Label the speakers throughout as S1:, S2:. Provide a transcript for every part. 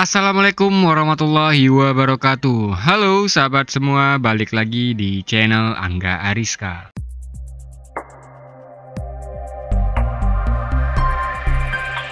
S1: Assalamualaikum warahmatullahi wabarakatuh Halo sahabat semua, balik lagi di channel Angga Ariska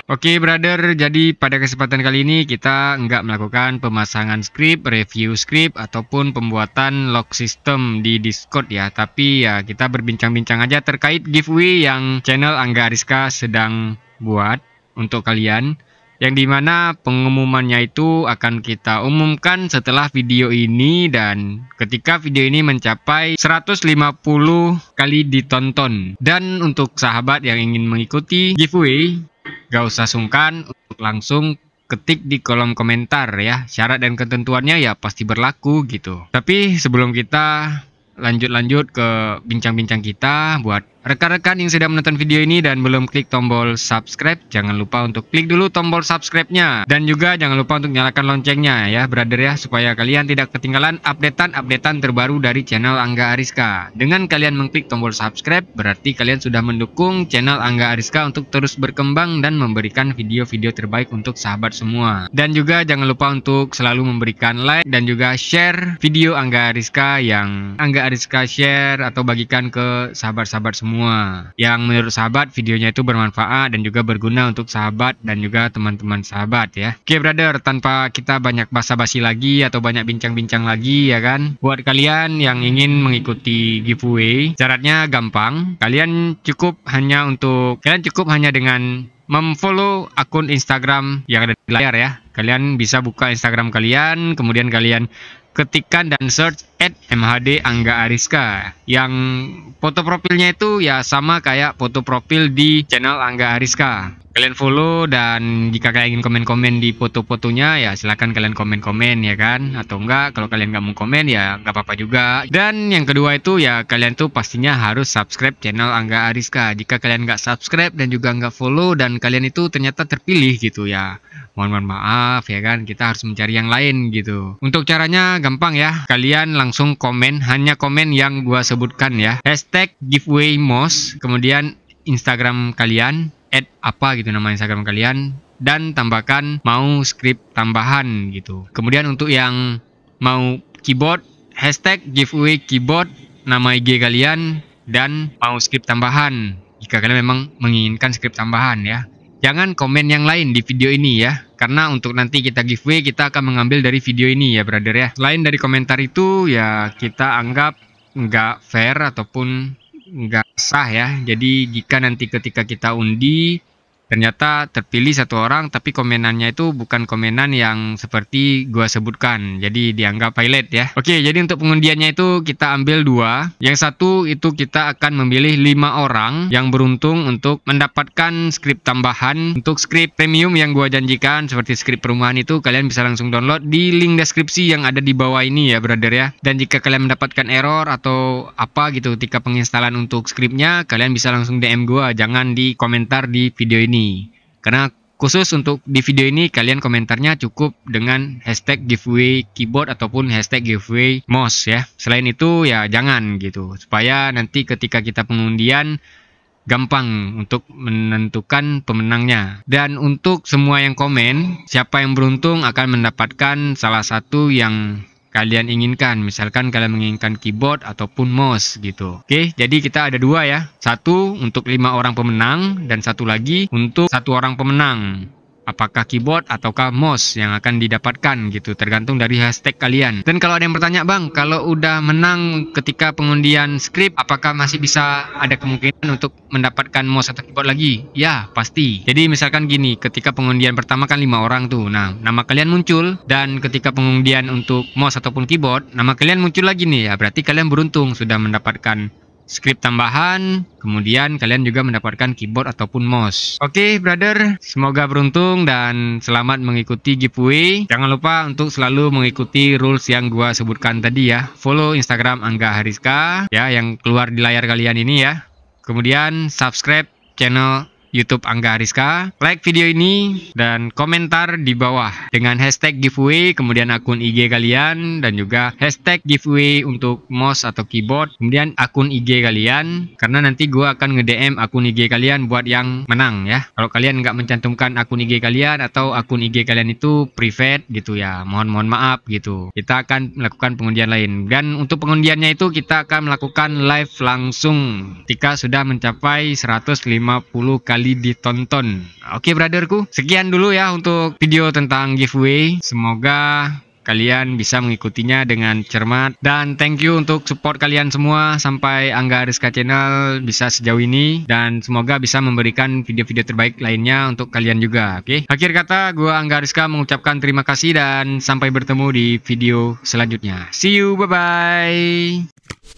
S1: Oke brother, jadi pada kesempatan kali ini kita nggak melakukan pemasangan script, review script, ataupun pembuatan log system di Discord ya Tapi ya kita berbincang-bincang aja terkait giveaway yang channel Angga Ariska sedang buat untuk kalian yang dimana pengumumannya itu akan kita umumkan setelah video ini dan ketika video ini mencapai 150 kali ditonton dan untuk sahabat yang ingin mengikuti giveaway gak usah sungkan untuk langsung ketik di kolom komentar ya syarat dan ketentuannya ya pasti berlaku gitu tapi sebelum kita lanjut-lanjut ke bincang-bincang kita buat Rekan-rekan yang sudah menonton video ini dan belum klik tombol subscribe, jangan lupa untuk klik dulu tombol subscribe-nya. Dan juga jangan lupa untuk nyalakan loncengnya ya, brother ya, supaya kalian tidak ketinggalan updatean-updatean terbaru dari channel Angga Ariska. Dengan kalian mengklik tombol subscribe, berarti kalian sudah mendukung channel Angga Ariska untuk terus berkembang dan memberikan video-video terbaik untuk sahabat semua. Dan juga jangan lupa untuk selalu memberikan like dan juga share video Angga Ariska yang Angga Ariska share atau bagikan ke sahabat-sahabat semua semua. Yang menurut sahabat videonya itu bermanfaat dan juga berguna untuk sahabat dan juga teman-teman sahabat ya. Oke okay, brother, tanpa kita banyak basa-basi lagi atau banyak bincang-bincang lagi ya kan. Buat kalian yang ingin mengikuti giveaway, syaratnya gampang. Kalian cukup hanya untuk kalian cukup hanya dengan memfollow akun Instagram yang ada di layar ya. Kalian bisa buka Instagram kalian, kemudian kalian ketikan dan search at MHD Angga Ariska yang foto profilnya itu ya sama kayak foto profil di channel Angga Ariska kalian follow dan jika kalian ingin komen-komen di foto-fotonya ya silahkan kalian komen-komen ya kan atau enggak kalau kalian nggak mau komen ya nggak apa-apa juga dan yang kedua itu ya kalian tuh pastinya harus subscribe channel Angga Ariska jika kalian nggak subscribe dan juga nggak follow dan kalian itu ternyata terpilih gitu ya mohon maaf ya kan kita harus mencari yang lain gitu untuk caranya gampang ya kalian langsung komen hanya komen yang gua sebutkan ya hashtag giveaway mouse kemudian Instagram kalian add apa gitu nama Instagram kalian dan tambahkan mau script tambahan gitu kemudian untuk yang mau keyboard hashtag giveaway keyboard nama IG kalian dan mau script tambahan jika kalian memang menginginkan script tambahan ya jangan komen yang lain di video ini ya. Karena untuk nanti kita giveaway kita akan mengambil dari video ini ya brother ya. Lain dari komentar itu ya kita anggap nggak fair ataupun nggak sah ya. Jadi jika nanti ketika kita undi ternyata terpilih satu orang tapi komenannya itu bukan komenan yang seperti gua sebutkan jadi dianggap pilot ya oke jadi untuk pengundiannya itu kita ambil dua yang satu itu kita akan memilih lima orang yang beruntung untuk mendapatkan skrip tambahan untuk skrip premium yang gua janjikan seperti skrip perumahan itu kalian bisa langsung download di link deskripsi yang ada di bawah ini ya brother ya dan jika kalian mendapatkan error atau apa gitu ketika penginstalan untuk skripnya kalian bisa langsung DM gua jangan di komentar di video ini ini. Karena khusus untuk di video ini kalian komentarnya cukup dengan hashtag giveaway keyboard ataupun hashtag giveaway mouse ya. Selain itu ya jangan gitu supaya nanti ketika kita pengundian gampang untuk menentukan pemenangnya. Dan untuk semua yang komen, siapa yang beruntung akan mendapatkan salah satu yang kalian inginkan. Misalkan kalian menginginkan keyboard ataupun mouse gitu. Oke, jadi kita ada dua ya. Satu untuk lima orang pemenang dan satu lagi untuk satu orang pemenang apakah keyboard ataukah mouse yang akan didapatkan gitu tergantung dari hashtag kalian dan kalau ada yang bertanya bang kalau udah menang ketika pengundian script apakah masih bisa ada kemungkinan untuk mendapatkan mouse atau keyboard lagi ya pasti jadi misalkan gini ketika pengundian pertama kan lima orang tuh nah nama kalian muncul dan ketika pengundian untuk mouse ataupun keyboard nama kalian muncul lagi nih ya berarti kalian beruntung sudah mendapatkan script tambahan, kemudian kalian juga mendapatkan keyboard ataupun mouse. Oke, okay, brother, semoga beruntung dan selamat mengikuti giveaway. Jangan lupa untuk selalu mengikuti rules yang gua sebutkan tadi ya. Follow Instagram Angga Hariska ya yang keluar di layar kalian ini ya. Kemudian subscribe channel YouTube Angga Ariska. Like video ini dan komentar di bawah dengan hashtag giveaway, kemudian akun IG kalian dan juga hashtag giveaway untuk mouse atau keyboard, kemudian akun IG kalian karena nanti gue akan nge akun IG kalian buat yang menang ya. Kalau kalian nggak mencantumkan akun IG kalian atau akun IG kalian itu private gitu ya, mohon mohon maaf gitu. Kita akan melakukan pengundian lain dan untuk pengundiannya itu kita akan melakukan live langsung ketika sudah mencapai 150 kali kembali ditonton. Oke brotherku, sekian dulu ya untuk video tentang giveaway. Semoga kalian bisa mengikutinya dengan cermat dan thank you untuk support kalian semua sampai Angga Rizka Channel bisa sejauh ini dan semoga bisa memberikan video-video terbaik lainnya untuk kalian juga oke okay? akhir kata gua Angga Rizka mengucapkan terima kasih dan sampai bertemu di video selanjutnya see you bye bye